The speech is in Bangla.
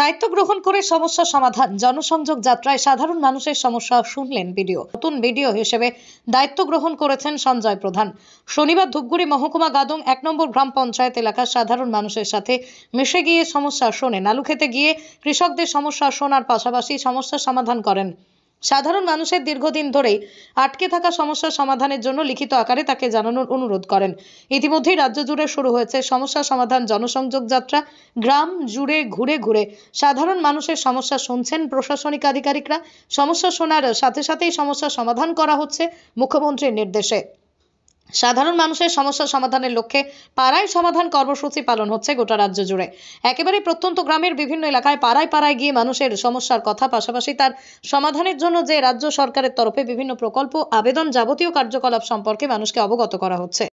দায়িত্ব গ্রহণ করে সমস্যা সমাধান জনসংযোগ যাত্রায় সাধারণ মানুষের সমস্যা শুনলেন ভিডিও নতুন ভিডিও হিসেবে দায়িত্ব গ্রহণ করেছেন সঞ্জয় প্রধান শনিবার ধূপগুড়ি মহকুমা গাদং এক নম্বর গ্রাম পঞ্চায়েত এলাকার সাধারণ মানুষের সাথে মিশে গিয়ে সমস্যা শোনেন আলু খেতে গিয়ে কৃষকদের সমস্যা শোনার পাশাপাশি সমস্যা সমাধান করেন সাধারণ মানুষের দীর্ঘদিন ধরেই আটকে থাকা সমস্যার সমাধানের জন্য লিখিত আকারে তাকে জানানোর অনুরোধ করেন ইতিমধ্যেই রাজ্য জুড়ে শুরু হয়েছে সমস্যা সমাধান জনসংযোগ যাত্রা গ্রাম জুড়ে ঘুরে ঘুরে সাধারণ মানুষের সমস্যা শুনছেন প্রশাসনিক আধিকারিকরা সমস্যা শোনার সাথে সাথেই সমস্যা সমাধান করা হচ্ছে মুখ্যমন্ত্রীর নির্দেশে সাধারণ মানুষের সমস্যা সমাধানের লক্ষ্যে পাড়ায় সমাধান কর্মসূচি পালন হচ্ছে গোটা রাজ্য জুড়ে একেবারে প্রত্যন্ত গ্রামের বিভিন্ন এলাকায় পাড়ায় পাড়ায় গিয়ে মানুষের সমস্যার কথা পাশাপাশি তার সমাধানের জন্য যে রাজ্য সরকারের তরফে বিভিন্ন প্রকল্প আবেদন যাবতীয় কার্যকলাপ সম্পর্কে মানুষকে অবগত করা হচ্ছে